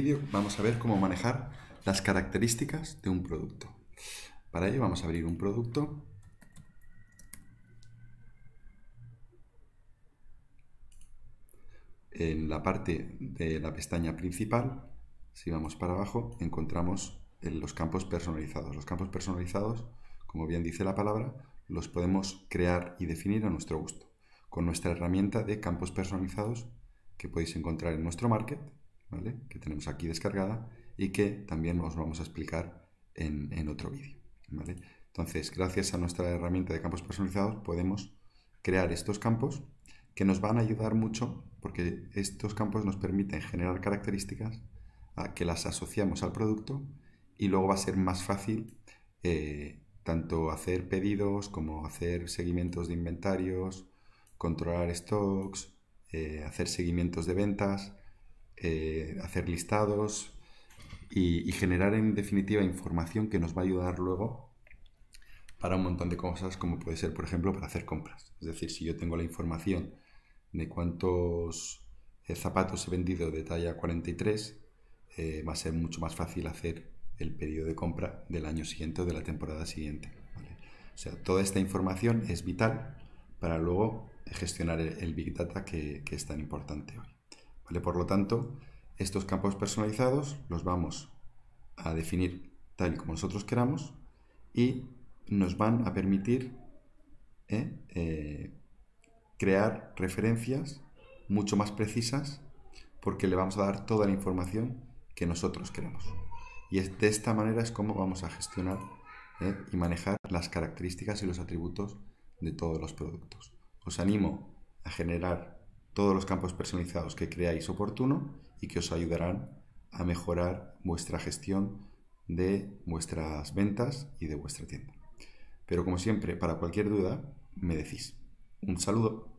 vídeo vamos a ver cómo manejar las características de un producto. Para ello vamos a abrir un producto. En la parte de la pestaña principal, si vamos para abajo, encontramos los campos personalizados. Los campos personalizados, como bien dice la palabra, los podemos crear y definir a nuestro gusto. Con nuestra herramienta de campos personalizados que podéis encontrar en nuestro market que tenemos aquí descargada y que también os vamos a explicar en, otro vídeo. ¿vale? Entonces, gracias a nuestra herramienta de campos personalizados podemos crear estos campos que nos van a ayudar mucho porque estos campos nos permiten generar características a que las asociamos al producto y luego va a ser más fácil eh, tanto hacer pedidos como hacer seguimientos de inventarios, controlar stocks, eh, hacer seguimientos de ventas. Eh, hacer listados y, generar en definitiva información que nos va a ayudar luego para un montón de cosas, como puede ser, por ejemplo, para hacer compras. Es decir, si yo tengo la información de cuántos eh, zapatos he vendido de talla 43, eh, va a ser mucho más fácil hacer el periodo de compra del año siguiente o de la temporada siguiente. O sea, toda esta información es vital para luego gestionar el, Big Data que es tan importante hoy. Por lo tanto, estos campos personalizados los vamos a definir tal y como nosotros queramos y nos van a permitir ¿eh? Eh, crear referencias mucho más precisas porque le vamos a dar toda la información que nosotros queremos. Y de esta manera es como vamos a gestionar ¿eh? y manejar las características y los atributos de todos los productos. Os animo a generar todos los campos personalizados que creáis oportuno y que os ayudarán a mejorar vuestra gestión de vuestras ventas y de vuestra tienda. Pero como siempre, para cualquier duda, me decís. Un saludo.